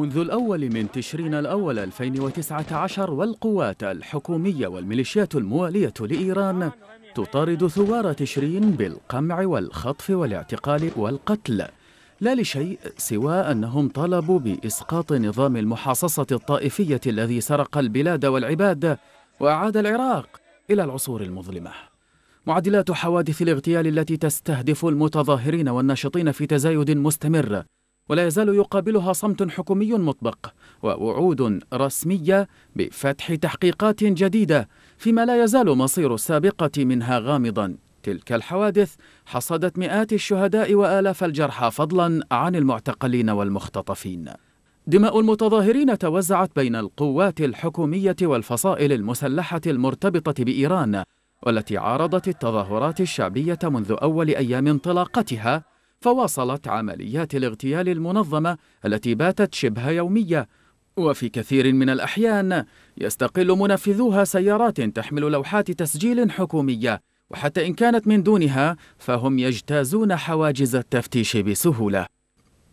منذ الأول من تشرين الأول 2019 والقوات الحكومية والميليشيات الموالية لإيران تطارد ثوار تشرين بالقمع والخطف والاعتقال والقتل لا لشيء سوى أنهم طلبوا بإسقاط نظام المحاصصة الطائفية الذي سرق البلاد والعباد وأعاد العراق إلى العصور المظلمة معدلات حوادث الاغتيال التي تستهدف المتظاهرين والناشطين في تزايد مستمر ولا يزال يقابلها صمت حكومي مطبق ووعود رسمية بفتح تحقيقات جديدة فيما لا يزال مصير السابقة منها غامضا تلك الحوادث حصدت مئات الشهداء وآلاف الجرحى فضلا عن المعتقلين والمختطفين دماء المتظاهرين توزعت بين القوات الحكومية والفصائل المسلحة المرتبطة بإيران والتي عارضت التظاهرات الشعبية منذ أول أيام انطلاقتها فواصلت عمليات الاغتيال المنظمة التي باتت شبه يومية وفي كثير من الأحيان يستقل منفذوها سيارات تحمل لوحات تسجيل حكومية وحتى إن كانت من دونها فهم يجتازون حواجز التفتيش بسهولة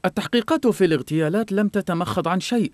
التحقيقات في الاغتيالات لم تتمخض عن شيء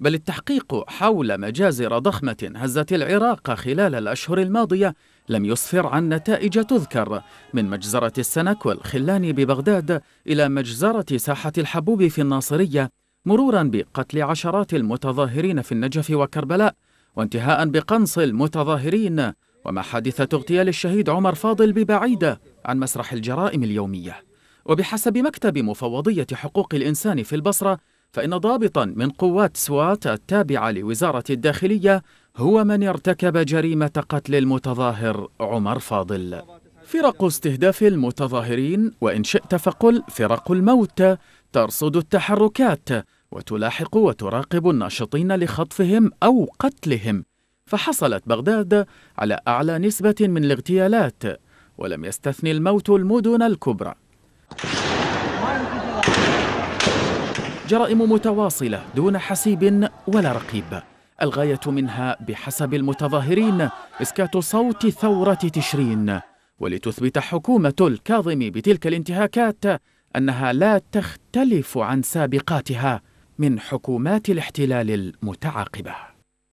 بل التحقيق حول مجازر ضخمة هزت العراق خلال الأشهر الماضية لم يسفر عن نتائج تذكر من مجزرة السنك والخلان ببغداد إلى مجزرة ساحة الحبوب في الناصرية مرورا بقتل عشرات المتظاهرين في النجف وكربلاء وانتهاء بقنص المتظاهرين وما حادثة اغتيال الشهيد عمر فاضل ببعيدة عن مسرح الجرائم اليومية وبحسب مكتب مفوضية حقوق الإنسان في البصرة فإن ضابطا من قوات سوات التابعة لوزارة الداخلية هو من ارتكب جريمة قتل المتظاهر عمر فاضل فرق استهداف المتظاهرين وإن شئت فقل فرق الموت ترصد التحركات وتلاحق وتراقب الناشطين لخطفهم أو قتلهم فحصلت بغداد على أعلى نسبة من الاغتيالات ولم يستثني الموت المدن الكبرى جرائم متواصلة دون حسيب ولا رقيب الغاية منها بحسب المتظاهرين إسكات صوت ثورة تشرين ولتثبت حكومة الكاظم بتلك الانتهاكات أنها لا تختلف عن سابقاتها من حكومات الاحتلال المتعاقبه